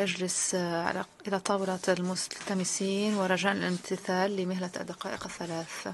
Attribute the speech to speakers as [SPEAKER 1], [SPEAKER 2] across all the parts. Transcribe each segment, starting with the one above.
[SPEAKER 1] أجلس آه، على إلى طاولة الملتمسين ورجاء الامتثال لمهلة الدقائق الثلاث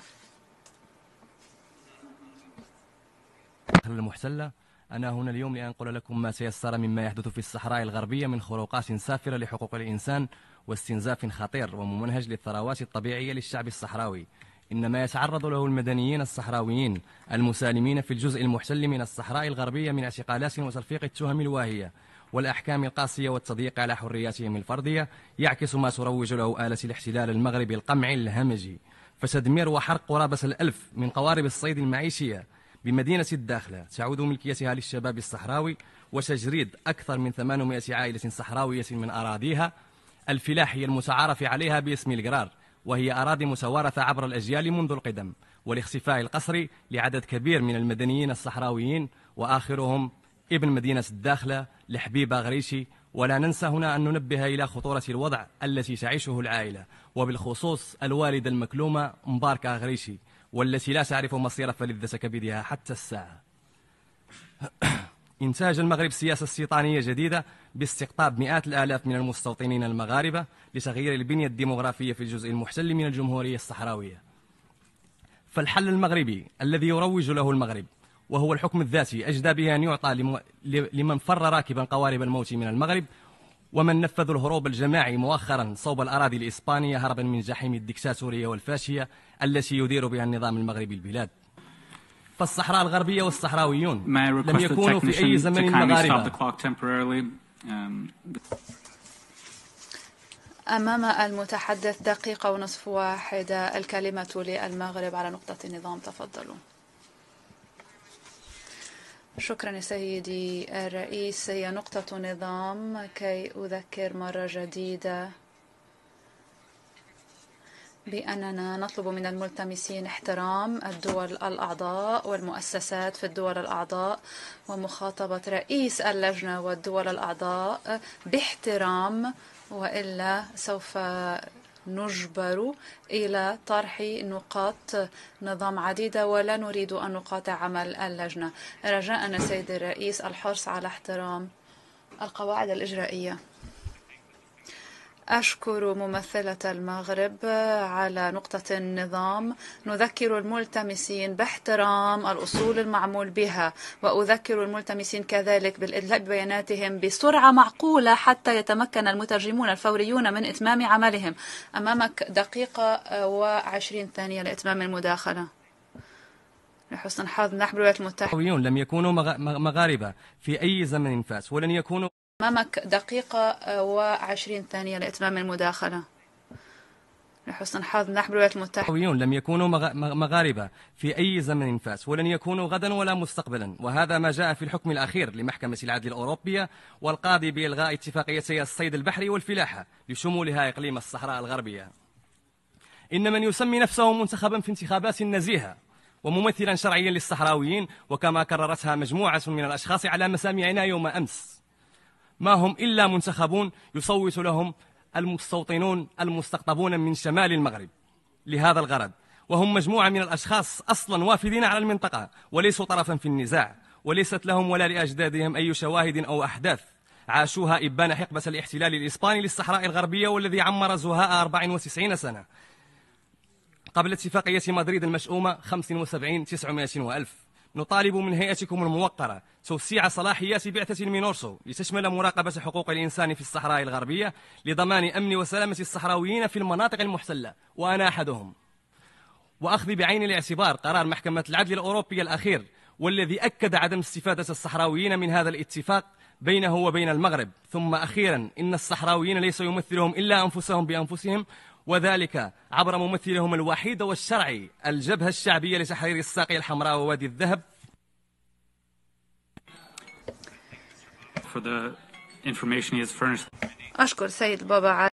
[SPEAKER 2] المحتلة أنا هنا اليوم لأنقل لكم ما سيسر مما يحدث في الصحراء الغربية من خروقات سافرة لحقوق الإنسان واستنزاف خطير وممنهج للثروات الطبيعية للشعب الصحراوي إن ما يتعرض له المدنيين الصحراويين المسالمين في الجزء المحتل من الصحراء الغربية من اعتقالات وتلفيق التهم الواهية والأحكام القاسية والتضييق على حرياتهم الفردية يعكس ما تروج له آلة الاحتلال المغربي القمعي الهمجي فتدمير وحرق قرابة الألف من قوارب الصيد المعيشية بمدينة الداخلة تعود ملكيتها للشباب الصحراوي وتجريد أكثر من 800 عائلة صحراوية من أراضيها الفلاحية المتعارف عليها باسم القرار وهي أراضي متوارثة عبر الأجيال منذ القدم والاختفاء القسري لعدد كبير من المدنيين الصحراويين وآخرهم ابن مدينة الداخلة لحبيبة غريشي ولا ننسى هنا أن ننبه إلى خطورة الوضع التي تعيشه العائلة وبالخصوص الوالدة المكلومة مباركة غريشي والتي لا تعرف مصير فلذة كبدها حتى الساعة إنتاج المغرب سياسة استيطانية جديدة باستقطاب مئات الآلاف من المستوطنين المغاربة لتغيير البنية الديمغرافية في الجزء المحتل من الجمهورية الصحراوية فالحل المغربي الذي يروج له المغرب وهو الحكم الذاتي أجدى به أن يعطى لمن فر راكبا قوارب الموت من المغرب ومن نفذ الهروب الجماعي مؤخرا صوب الأراضي الإسبانية هربا من جحيم الدكتاتورية والفاشية التي يدير بها النظام المغربي البلاد فالصحراء الغربية والصحراويون لم يكونوا في أي زمن مغاربة
[SPEAKER 1] um, أمام المتحدث دقيقة ونصف واحدة الكلمة للمغرب على نقطة النظام تفضلوا شكرا سيدي الرئيس هي نقطة نظام كي أذكر مرة جديدة بأننا نطلب من الملتمسين احترام الدول الأعضاء والمؤسسات في الدول الأعضاء ومخاطبة رئيس اللجنة والدول الأعضاء باحترام وإلا سوف نجبر إلى طرح نقاط نظام عديدة ولا نريد أن نقاطع عمل اللجنة رجاءنا سيد الرئيس الحرص على احترام القواعد الإجرائية أشكر ممثلة المغرب على نقطة النظام نذكر الملتمسين باحترام الأصول المعمول بها وأذكر الملتمسين كذلك بالإدلاء ببياناتهم بسرعة معقولة حتى يتمكن المترجمون الفوريون من إتمام عملهم أمامك دقيقة وعشرين ثانية لإتمام المداخلة لحسن حظ نحن بالولايات المتحدة
[SPEAKER 2] لم يكونوا مغاربة في أي زمن فاس ولن يكونوا
[SPEAKER 1] أمامك دقيقة آه، وعشرين ثانية لإتمام المداخلة لحسن حظ نحن الولايات المتحدة
[SPEAKER 2] لم يكونوا مغاربة في أي زمن فاس ولن يكونوا غدا ولا مستقبلا وهذا ما جاء في الحكم الأخير لمحكمة العدل الأوروبية والقاضي بإلغاء اتفاقيتي الصيد البحري والفلاحة لشمولها إقليم الصحراء الغربية إن من يسمي نفسه منتخبا في انتخابات نزيهة وممثلا شرعيا للصحراويين وكما كررتها مجموعة من الأشخاص على مسامعنا يوم أمس ما هم إلا منتخبون يصوت لهم المستوطنون المستقطبون من شمال المغرب لهذا الغرض وهم مجموعة من الأشخاص أصلا وافدين على المنطقة وليسوا طرفا في النزاع وليست لهم ولا لأجدادهم أي شواهد أو أحداث عاشوها إبان حقبة الاحتلال الإسباني للصحراء الغربية والذي عمر زهاء 94 سنة قبل اتفاقية مدريد المشؤومة 75 900 وألف نطالب من هيئتكم الموقرة توسيع صلاحيات بعثة مينورسو لتشمل مراقبة حقوق الإنسان في الصحراء الغربية لضمان أمن وسلامة الصحراويين في المناطق المحتلة وأنا أحدهم وأخذ بعين الاعتبار قرار محكمة العدل الأوروبية الأخير والذي أكد عدم استفادة الصحراويين من هذا الاتفاق بينه وبين المغرب ثم أخيرا إن الصحراويين ليس يمثلهم إلا أنفسهم بأنفسهم وذلك عبر ممثلهم الوحيد والشرعي الجبهة الشعبية لتحرير الساقية الحمراء ووادي الذهب
[SPEAKER 1] for the information he has furnished.